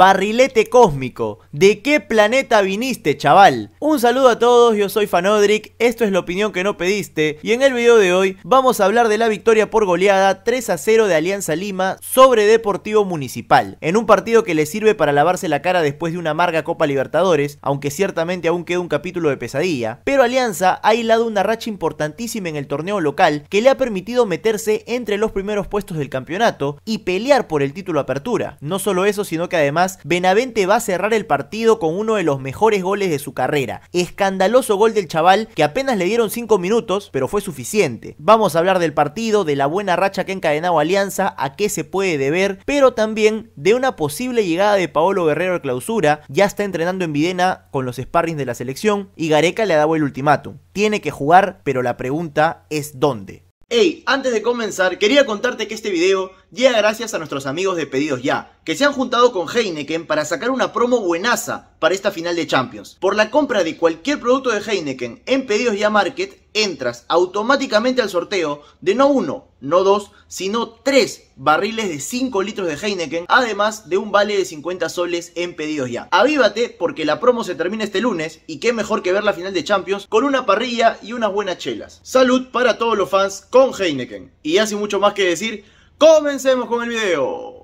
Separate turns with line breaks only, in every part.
Barrilete Cósmico. ¿De qué planeta viniste, chaval? Un saludo a todos, yo soy Fanodric, esto es la opinión que no pediste y en el video de hoy vamos a hablar de la victoria por goleada 3 a 0 de Alianza Lima sobre Deportivo Municipal, en un partido que le sirve para lavarse la cara después de una amarga Copa Libertadores, aunque ciertamente aún queda un capítulo de pesadilla, pero Alianza ha hilado una racha importantísima en el torneo local que le ha permitido meterse entre los primeros puestos del campeonato y pelear por el título apertura. No solo eso, sino que además Benavente va a cerrar el partido con uno de los mejores goles de su carrera. Escandaloso gol del chaval que apenas le dieron 5 minutos, pero fue suficiente. Vamos a hablar del partido, de la buena racha que ha encadenado Alianza, a qué se puede deber, pero también de una posible llegada de Paolo Guerrero a clausura. Ya está entrenando en Videna con los sparrings de la selección y Gareca le ha dado el ultimátum. Tiene que jugar, pero la pregunta es dónde. Hey, antes de comenzar, quería contarte que este video llega gracias a nuestros amigos de Pedidos Ya, que se han juntado con Heineken para sacar una promo buenaza para esta final de Champions. Por la compra de cualquier producto de Heineken en Pedidos Ya Market, entras automáticamente al sorteo de no uno, no dos, sino tres barriles de 5 litros de Heineken, además de un vale de 50 soles en pedidos ya. Avívate porque la promo se termina este lunes y qué mejor que ver la final de Champions con una parrilla y unas buenas chelas. Salud para todos los fans con Heineken. Y ya sin mucho más que decir, Comencemos con el video.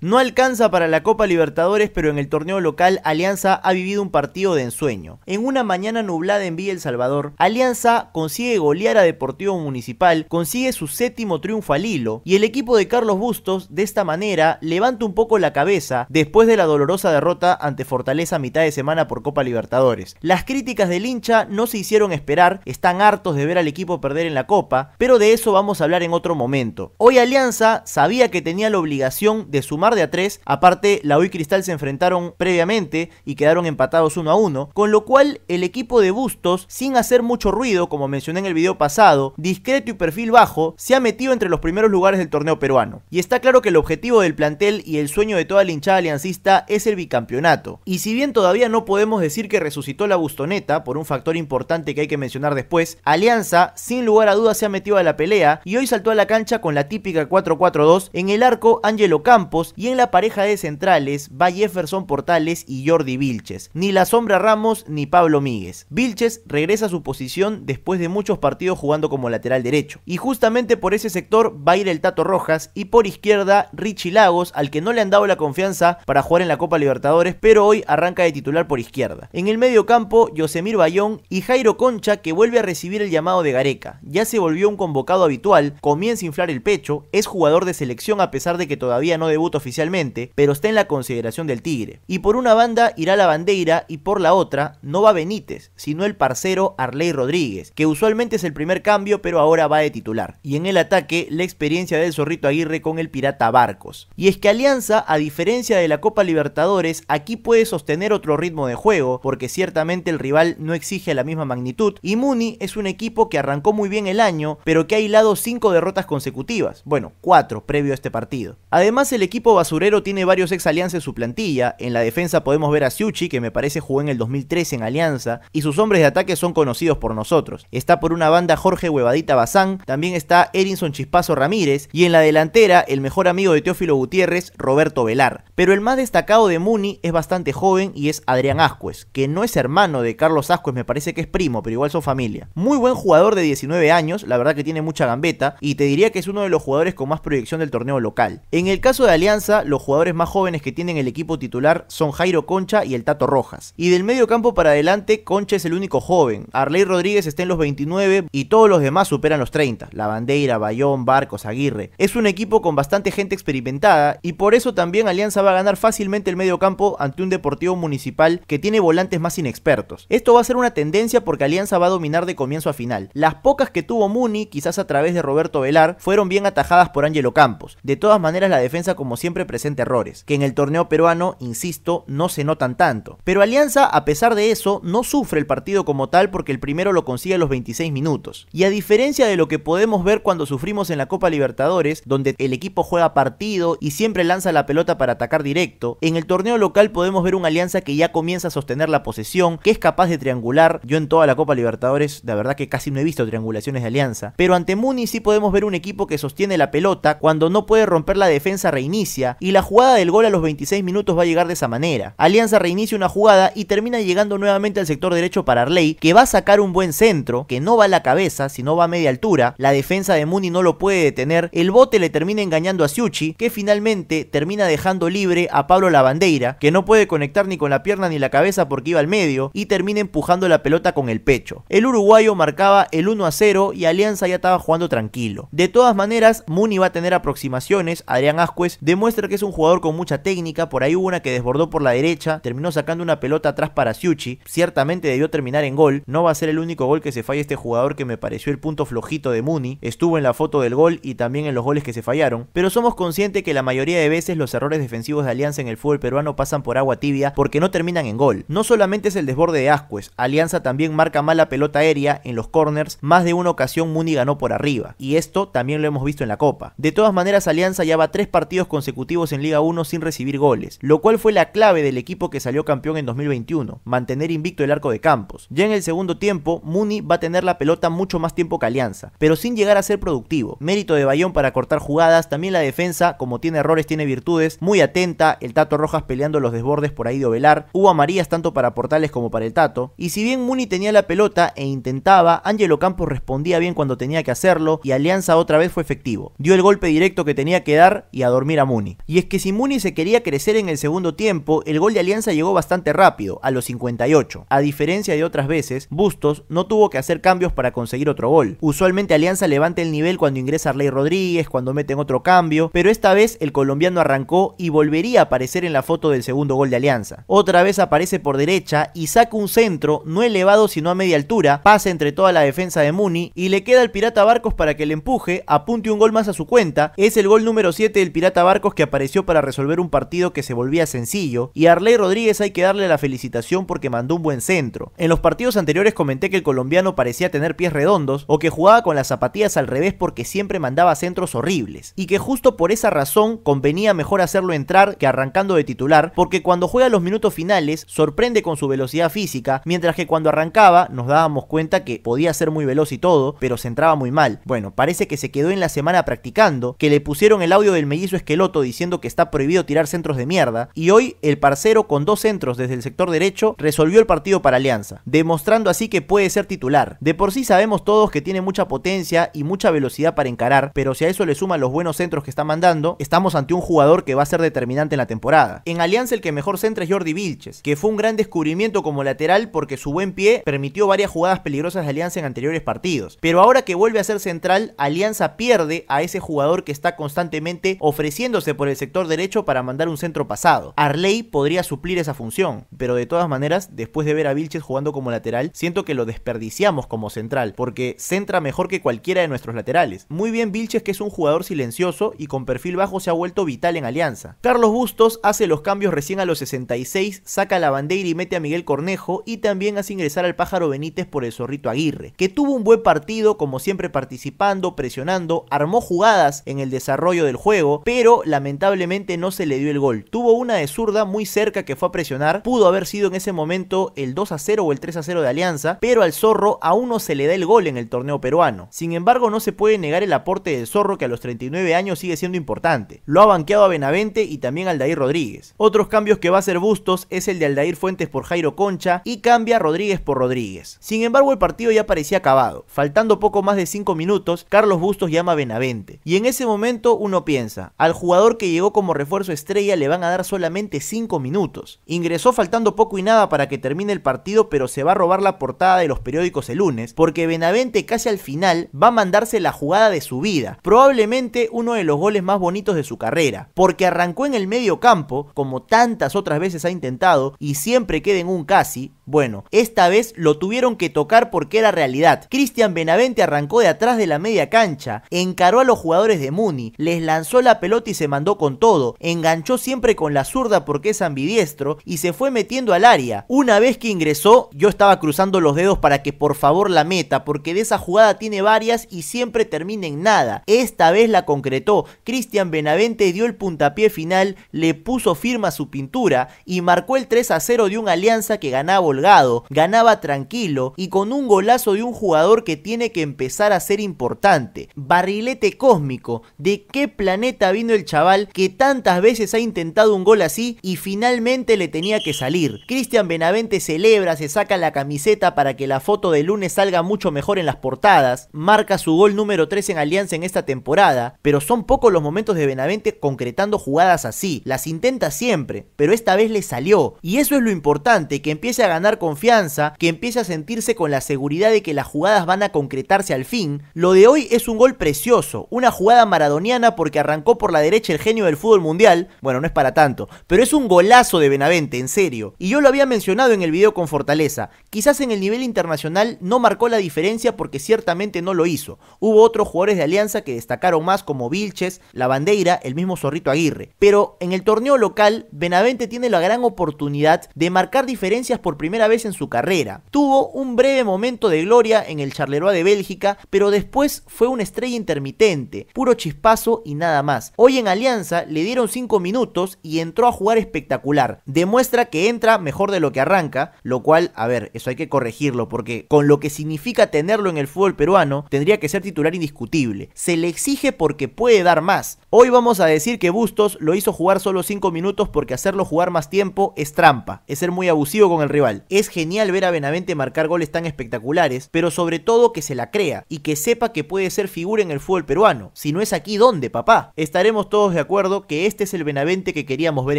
No alcanza para la Copa Libertadores, pero en el torneo local Alianza ha vivido un partido de ensueño. En una mañana nublada en Villa El Salvador, Alianza consigue golear a Deportivo Municipal, consigue su séptimo triunfo al hilo y el equipo de Carlos Bustos de esta manera levanta un poco la cabeza después de la dolorosa derrota ante Fortaleza a mitad de semana por Copa Libertadores. Las críticas del hincha no se hicieron esperar, están hartos de ver al equipo perder en la Copa, pero de eso vamos a hablar en otro momento. Hoy Alianza sabía que tenía la obligación de sumar de a 3. Aparte, la Uy Cristal se enfrentaron previamente y quedaron empatados 1 a 1. Con lo cual, el equipo de Bustos, sin hacer mucho ruido, como mencioné en el video pasado, discreto y perfil bajo, se ha metido entre los primeros lugares del torneo peruano. Y está claro que el objetivo del plantel y el sueño de toda la hinchada aliancista es el bicampeonato. Y si bien todavía no podemos decir que resucitó la Bustoneta, por un factor importante que hay que mencionar después, Alianza, sin lugar a dudas, se ha metido a la pelea y hoy saltó a la cancha con la típica 4-4-2 en el arco Angelo Campos, y en la pareja de centrales va Jefferson Portales y Jordi Vilches. Ni la sombra Ramos ni Pablo Míguez. Vilches regresa a su posición después de muchos partidos jugando como lateral derecho. Y justamente por ese sector va a ir el Tato Rojas y por izquierda Richie Lagos, al que no le han dado la confianza para jugar en la Copa Libertadores, pero hoy arranca de titular por izquierda. En el medio campo, Yosemir Bayón y Jairo Concha, que vuelve a recibir el llamado de Gareca. Ya se volvió un convocado habitual, comienza a inflar el pecho, es jugador de selección a pesar de que todavía no debuta oficialmente oficialmente, pero está en la consideración del Tigre. Y por una banda irá la bandeira y por la otra no va Benítez, sino el parcero Arley Rodríguez, que usualmente es el primer cambio, pero ahora va de titular. Y en el ataque, la experiencia del Zorrito Aguirre con el Pirata Barcos. Y es que Alianza, a diferencia de la Copa Libertadores, aquí puede sostener otro ritmo de juego, porque ciertamente el rival no exige la misma magnitud, y Muni es un equipo que arrancó muy bien el año, pero que ha hilado 5 derrotas consecutivas, bueno, 4 previo a este partido. Además, el equipo Basurero tiene varios ex Alianza en su plantilla. En la defensa podemos ver a Siuchi, que me parece jugó en el 2013 en Alianza, y sus hombres de ataque son conocidos por nosotros. Está por una banda Jorge Huevadita Bazán, también está Erinson Chispazo Ramírez, y en la delantera el mejor amigo de Teófilo Gutiérrez, Roberto Velar. Pero el más destacado de Muni es bastante joven y es Adrián Ascuez, que no es hermano de Carlos Ascuez, me parece que es primo, pero igual son familia. Muy buen jugador de 19 años, la verdad que tiene mucha gambeta, y te diría que es uno de los jugadores con más proyección del torneo local. En el caso de Alianza, los jugadores más jóvenes que tienen el equipo titular son Jairo Concha y el Tato Rojas. Y del medio campo para adelante, Concha es el único joven. Arley Rodríguez está en los 29 y todos los demás superan los 30. La Bandeira, Bayón, Barcos, Aguirre. Es un equipo con bastante gente experimentada y por eso también Alianza va a ganar fácilmente el medio campo ante un Deportivo Municipal que tiene volantes más inexpertos. Esto va a ser una tendencia porque Alianza va a dominar de comienzo a final. Las pocas que tuvo Muni, quizás a través de Roberto Velar, fueron bien atajadas por Angelo Campos. De todas maneras, la defensa como siempre siempre presenta errores, que en el torneo peruano, insisto, no se notan tanto. Pero Alianza, a pesar de eso, no sufre el partido como tal porque el primero lo consigue a los 26 minutos. Y a diferencia de lo que podemos ver cuando sufrimos en la Copa Libertadores, donde el equipo juega partido y siempre lanza la pelota para atacar directo, en el torneo local podemos ver una Alianza que ya comienza a sostener la posesión, que es capaz de triangular. Yo en toda la Copa Libertadores, la verdad que casi no he visto triangulaciones de Alianza. Pero ante Muni sí podemos ver un equipo que sostiene la pelota, cuando no puede romper la defensa reinicia, y la jugada del gol a los 26 minutos va a llegar de esa manera. Alianza reinicia una jugada y termina llegando nuevamente al sector derecho para Arley, que va a sacar un buen centro, que no va a la cabeza, sino va a media altura. La defensa de Muni no lo puede detener. El bote le termina engañando a Siuchi, que finalmente termina dejando libre a Pablo Lavandeira, que no puede conectar ni con la pierna ni la cabeza porque iba al medio y termina empujando la pelota con el pecho. El uruguayo marcaba el 1 a 0 y Alianza ya estaba jugando tranquilo. De todas maneras, Muni va a tener aproximaciones. Adrián Ascuez demuestra muestra que es un jugador con mucha técnica, por ahí hubo una que desbordó por la derecha, terminó sacando una pelota atrás para Siuchi, ciertamente debió terminar en gol, no va a ser el único gol que se falla este jugador que me pareció el punto flojito de Muni, estuvo en la foto del gol y también en los goles que se fallaron, pero somos conscientes que la mayoría de veces los errores defensivos de Alianza en el fútbol peruano pasan por agua tibia porque no terminan en gol. No solamente es el desborde de Ascues, Alianza también marca mal la pelota aérea en los corners, más de una ocasión Muni ganó por arriba, y esto también lo hemos visto en la Copa. De todas maneras Alianza lleva tres partidos consecutivos en Liga 1 sin recibir goles, lo cual fue la clave del equipo que salió campeón en 2021, mantener invicto el arco de Campos. Ya en el segundo tiempo, Muni va a tener la pelota mucho más tiempo que Alianza, pero sin llegar a ser productivo. Mérito de Bayón para cortar jugadas, también la defensa, como tiene errores, tiene virtudes, muy atenta, el Tato Rojas peleando los desbordes por ahí de Ovelar, hubo amarillas tanto para Portales como para el Tato, y si bien Muni tenía la pelota e intentaba, Ángelo Campos respondía bien cuando tenía que hacerlo y Alianza otra vez fue efectivo. Dio el golpe directo que tenía que dar y a dormir a Muni. Y es que si Muni se quería crecer en el segundo tiempo, el gol de Alianza llegó bastante rápido, a los 58. A diferencia de otras veces, Bustos no tuvo que hacer cambios para conseguir otro gol. Usualmente Alianza levanta el nivel cuando ingresa Arley Rodríguez, cuando meten otro cambio, pero esta vez el colombiano arrancó y volvería a aparecer en la foto del segundo gol de Alianza. Otra vez aparece por derecha y saca un centro, no elevado sino a media altura, pasa entre toda la defensa de Muni y le queda al Pirata Barcos para que le empuje, apunte un gol más a su cuenta, es el gol número 7 del Pirata Barcos que apareció para resolver un partido que se volvía sencillo, y a Arley Rodríguez hay que darle la felicitación porque mandó un buen centro. En los partidos anteriores comenté que el colombiano parecía tener pies redondos o que jugaba con las zapatillas al revés porque siempre mandaba centros horribles, y que justo por esa razón convenía mejor hacerlo entrar que arrancando de titular, porque cuando juega los minutos finales sorprende con su velocidad física, mientras que cuando arrancaba nos dábamos cuenta que podía ser muy veloz y todo, pero se entraba muy mal. Bueno, parece que se quedó en la semana practicando, que le pusieron el audio del mellizo esqueloto diciendo que está prohibido tirar centros de mierda, y hoy el parcero con dos centros desde el sector derecho resolvió el partido para Alianza, demostrando así que puede ser titular. De por sí sabemos todos que tiene mucha potencia y mucha velocidad para encarar, pero si a eso le suman los buenos centros que está mandando, estamos ante un jugador que va a ser determinante en la temporada. En Alianza el que mejor centra es Jordi Vilches, que fue un gran descubrimiento como lateral porque su buen pie permitió varias jugadas peligrosas de Alianza en anteriores partidos. Pero ahora que vuelve a ser central, Alianza pierde a ese jugador que está constantemente ofreciéndose por el sector derecho para mandar un centro pasado. Arley podría suplir esa función, pero de todas maneras, después de ver a Vilches jugando como lateral, siento que lo desperdiciamos como central, porque centra mejor que cualquiera de nuestros laterales. Muy bien Vilches que es un jugador silencioso y con perfil bajo se ha vuelto vital en Alianza. Carlos Bustos hace los cambios recién a los 66, saca a la bandera y mete a Miguel Cornejo y también hace ingresar al pájaro Benítez por el zorrito Aguirre, que tuvo un buen partido como siempre participando, presionando, armó jugadas en el desarrollo del juego, pero lamentablemente lamentablemente no se le dio el gol. Tuvo una de zurda muy cerca que fue a presionar, pudo haber sido en ese momento el 2 a 0 o el 3 a 0 de Alianza, pero al Zorro aún no se le da el gol en el torneo peruano. Sin embargo, no se puede negar el aporte del Zorro que a los 39 años sigue siendo importante. Lo ha banqueado a Benavente y también a Aldair Rodríguez. Otros cambios que va a hacer Bustos es el de Aldair Fuentes por Jairo Concha y cambia a Rodríguez por Rodríguez. Sin embargo, el partido ya parecía acabado. Faltando poco más de 5 minutos, Carlos Bustos llama a Benavente. Y en ese momento uno piensa, al jugador que llegó como refuerzo estrella le van a dar solamente 5 minutos. Ingresó faltando poco y nada para que termine el partido, pero se va a robar la portada de los periódicos el lunes, porque Benavente casi al final va a mandarse la jugada de su vida, probablemente uno de los goles más bonitos de su carrera, porque arrancó en el medio campo, como tantas otras veces ha intentado, y siempre queda en un casi, bueno, esta vez lo tuvieron que tocar porque era realidad. Cristian Benavente arrancó de atrás de la media cancha, encaró a los jugadores de Muni, les lanzó la pelota y se andó con todo, enganchó siempre con la zurda porque es ambidiestro y se fue metiendo al área. Una vez que ingresó, yo estaba cruzando los dedos para que por favor la meta, porque de esa jugada tiene varias y siempre termina en nada. Esta vez la concretó. Cristian Benavente dio el puntapié final, le puso firma a su pintura y marcó el 3 a 0 de una alianza que ganaba holgado, ganaba tranquilo y con un golazo de un jugador que tiene que empezar a ser importante. Barrilete cósmico, ¿de qué planeta vino el chaval? que tantas veces ha intentado un gol así y finalmente le tenía que salir. Cristian Benavente celebra, se saca la camiseta para que la foto de lunes salga mucho mejor en las portadas, marca su gol número 3 en Alianza en esta temporada, pero son pocos los momentos de Benavente concretando jugadas así, las intenta siempre, pero esta vez le salió. Y eso es lo importante, que empiece a ganar confianza, que empiece a sentirse con la seguridad de que las jugadas van a concretarse al fin. Lo de hoy es un gol precioso, una jugada maradoniana porque arrancó por la derecha el genio del fútbol mundial, bueno, no es para tanto, pero es un golazo de Benavente, en serio. Y yo lo había mencionado en el video con Fortaleza. Quizás en el nivel internacional no marcó la diferencia porque ciertamente no lo hizo. Hubo otros jugadores de Alianza que destacaron más como Vilches, La Bandeira, el mismo Zorrito Aguirre. Pero en el torneo local, Benavente tiene la gran oportunidad de marcar diferencias por primera vez en su carrera. Tuvo un breve momento de gloria en el Charleroi de Bélgica, pero después fue una estrella intermitente, puro chispazo y nada más. Hoy en Alianza le dieron 5 minutos y entró a jugar espectacular. Demuestra que entra mejor de lo que arranca, lo cual, a ver, eso hay que corregirlo porque con lo que significa tenerlo en el fútbol peruano, tendría que ser titular indiscutible. Se le exige porque puede dar más. Hoy vamos a decir que Bustos lo hizo jugar solo 5 minutos porque hacerlo jugar más tiempo es trampa, es ser muy abusivo con el rival. Es genial ver a Benavente marcar goles tan espectaculares, pero sobre todo que se la crea y que sepa que puede ser figura en el fútbol peruano. Si no es aquí, ¿dónde, papá? Estaremos todos de acuerdo que este es el Benavente que queríamos ver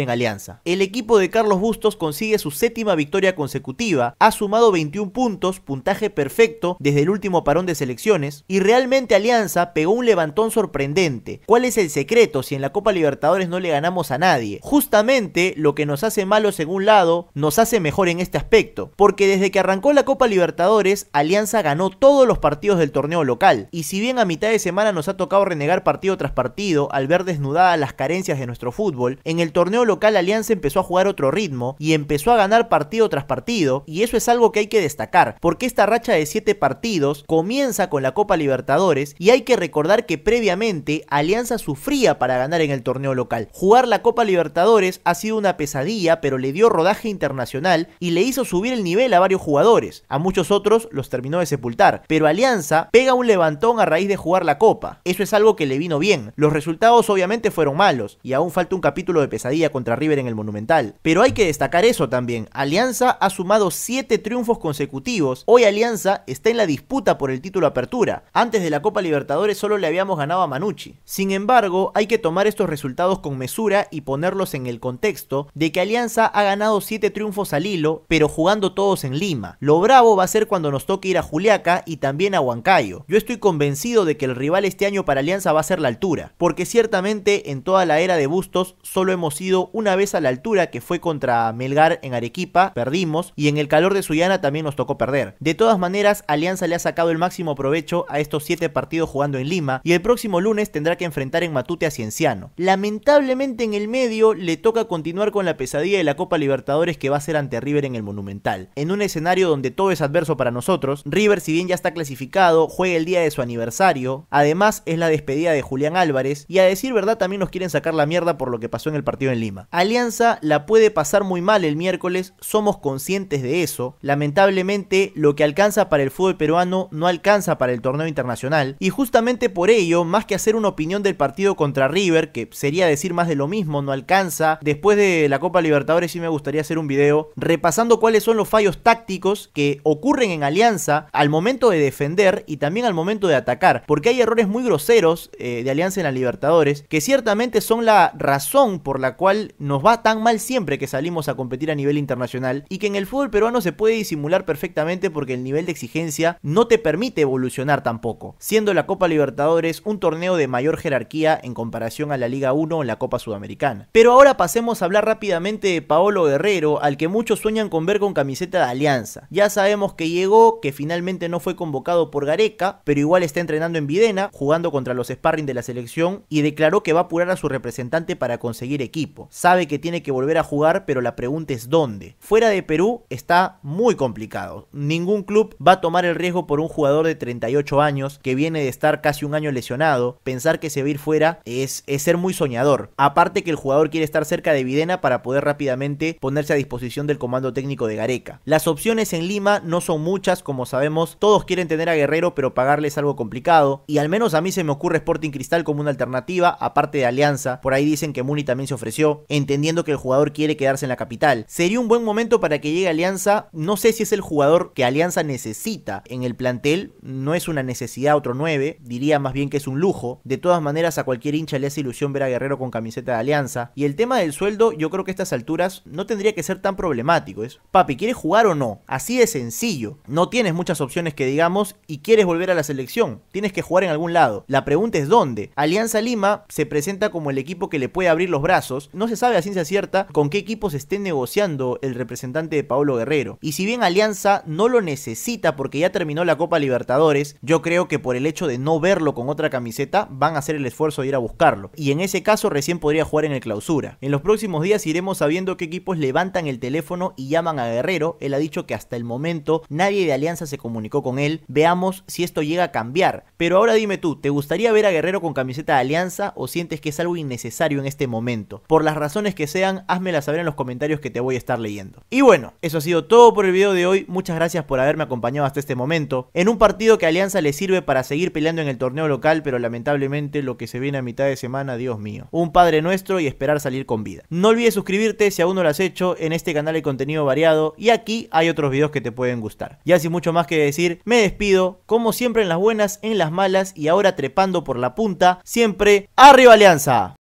en Alianza. El equipo de Carlos Bustos consigue su séptima victoria consecutiva, ha sumado 21 puntos, puntaje perfecto desde el último parón de selecciones, y realmente Alianza pegó un levantón sorprendente. ¿Cuál es el secreto si en la Copa Libertadores no le ganamos a nadie? Justamente lo que nos hace malo en un lado, nos hace mejor en este aspecto, porque desde que arrancó la Copa Libertadores, Alianza ganó todos los partidos del torneo local, y si bien a mitad de semana nos ha tocado renegar partido tras partido al ver desnudada las carencias de nuestro fútbol, en el torneo local Alianza empezó a jugar otro ritmo y empezó a ganar partido tras partido y eso es algo que hay que destacar, porque esta racha de 7 partidos comienza con la Copa Libertadores y hay que recordar que previamente Alianza sufría para ganar en el torneo local. Jugar la Copa Libertadores ha sido una pesadilla, pero le dio rodaje internacional y le hizo subir el nivel a varios jugadores. A muchos otros los terminó de sepultar, pero Alianza pega un levantón a raíz de jugar la Copa. Eso es algo que le vino bien. Los resultados obviamente fueron fueron malos, y aún falta un capítulo de pesadilla contra River en el Monumental. Pero hay que destacar eso también, Alianza ha sumado 7 triunfos consecutivos, hoy Alianza está en la disputa por el título Apertura, antes de la Copa Libertadores solo le habíamos ganado a Manucci. Sin embargo, hay que tomar estos resultados con mesura y ponerlos en el contexto de que Alianza ha ganado 7 triunfos al hilo, pero jugando todos en Lima. Lo bravo va a ser cuando nos toque ir a Juliaca y también a Huancayo. Yo estoy convencido de que el rival este año para Alianza va a ser la altura, porque ciertamente en toda la era de Bustos solo hemos ido una vez a la altura que fue contra Melgar en Arequipa, perdimos, y en el calor de Sullana también nos tocó perder. De todas maneras, Alianza le ha sacado el máximo provecho a estos 7 partidos jugando en Lima y el próximo lunes tendrá que enfrentar en Matute a Cienciano. Lamentablemente en el medio le toca continuar con la pesadilla de la Copa Libertadores que va a ser ante River en el Monumental. En un escenario donde todo es adverso para nosotros, River si bien ya está clasificado, juega el día de su aniversario, además es la despedida de Julián Álvarez y a decir verdad también nos quieren sacar la mierda por lo que pasó en el partido en Lima. Alianza la puede pasar muy mal el miércoles, somos conscientes de eso. Lamentablemente, lo que alcanza para el fútbol peruano no alcanza para el torneo internacional. Y justamente por ello, más que hacer una opinión del partido contra River, que sería decir más de lo mismo, no alcanza. Después de la Copa Libertadores sí me gustaría hacer un video repasando cuáles son los fallos tácticos que ocurren en Alianza al momento de defender y también al momento de atacar. Porque hay errores muy groseros eh, de Alianza en la Libertadores que cierto son la razón por la cual nos va tan mal siempre que salimos a competir a nivel internacional y que en el fútbol peruano se puede disimular perfectamente porque el nivel de exigencia no te permite evolucionar tampoco, siendo la Copa Libertadores un torneo de mayor jerarquía en comparación a la Liga 1 o la Copa Sudamericana. Pero ahora pasemos a hablar rápidamente de Paolo Guerrero, al que muchos sueñan con ver con camiseta de Alianza. Ya sabemos que llegó, que finalmente no fue convocado por Gareca, pero igual está entrenando en Videna, jugando contra los sparring de la selección y declaró que va apurar a su representante para conseguir equipo. Sabe que tiene que volver a jugar, pero la pregunta es dónde. Fuera de Perú está muy complicado. Ningún club va a tomar el riesgo por un jugador de 38 años que viene de estar casi un año lesionado. Pensar que se va a ir fuera es, ser muy soñador. Aparte que el jugador quiere estar cerca de Videna para poder rápidamente ponerse a disposición del comando técnico de Gareca. Las opciones en Lima no son muchas, como sabemos, todos quieren tener a Guerrero, pero pagarle es algo complicado. Y al menos a mí se me ocurre Sporting Cristal como una alternativa, aparte de Alianza, por ahí dicen que Muni también se ofreció, entendiendo que el jugador quiere quedarse en la capital. Sería un buen momento para que llegue Alianza, no sé si es el jugador que Alianza necesita en el plantel, no es una necesidad otro 9, diría más bien que es un lujo. De todas maneras, a cualquier hincha le hace ilusión ver a Guerrero con camiseta de Alianza. Y el tema del sueldo, yo creo que a estas alturas no tendría que ser tan problemático. Es, papi, ¿quieres jugar o no? Así de sencillo. No tienes muchas opciones que digamos y quieres volver a la selección. Tienes que jugar en algún lado. La pregunta es dónde. Alianza Lima se presenta como el equipo que le puede abrir los brazos, no se sabe a ciencia cierta con qué equipo se esté negociando el representante de Paolo Guerrero. Y si bien Alianza no lo necesita porque ya terminó la Copa Libertadores, yo creo que por el hecho de no verlo con otra camiseta, van a hacer el esfuerzo de ir a buscarlo. Y en ese caso recién podría jugar en el clausura. En los próximos días iremos sabiendo qué equipos levantan el teléfono y llaman a Guerrero. Él ha dicho que hasta el momento nadie de Alianza se comunicó con él. Veamos si esto llega a cambiar. Pero ahora dime tú, ¿te gustaría ver a Guerrero con camiseta de Alianza o sientes que es algo innecesario en este momento. Por las razones que sean, házmela saber en los comentarios que te voy a estar leyendo. Y bueno, eso ha sido todo por el video de hoy. Muchas gracias por haberme acompañado hasta este momento. En un partido que Alianza le sirve para seguir peleando en el torneo local, pero lamentablemente lo que se viene a mitad de semana, Dios mío. Un padre nuestro y esperar salir con vida. No olvides suscribirte si aún no lo has hecho. En este canal de contenido variado y aquí hay otros videos que te pueden gustar. Y así mucho más que decir, me despido. Como siempre en las buenas, en las malas y ahora trepando por la punta, siempre arriba Alianza. confianza.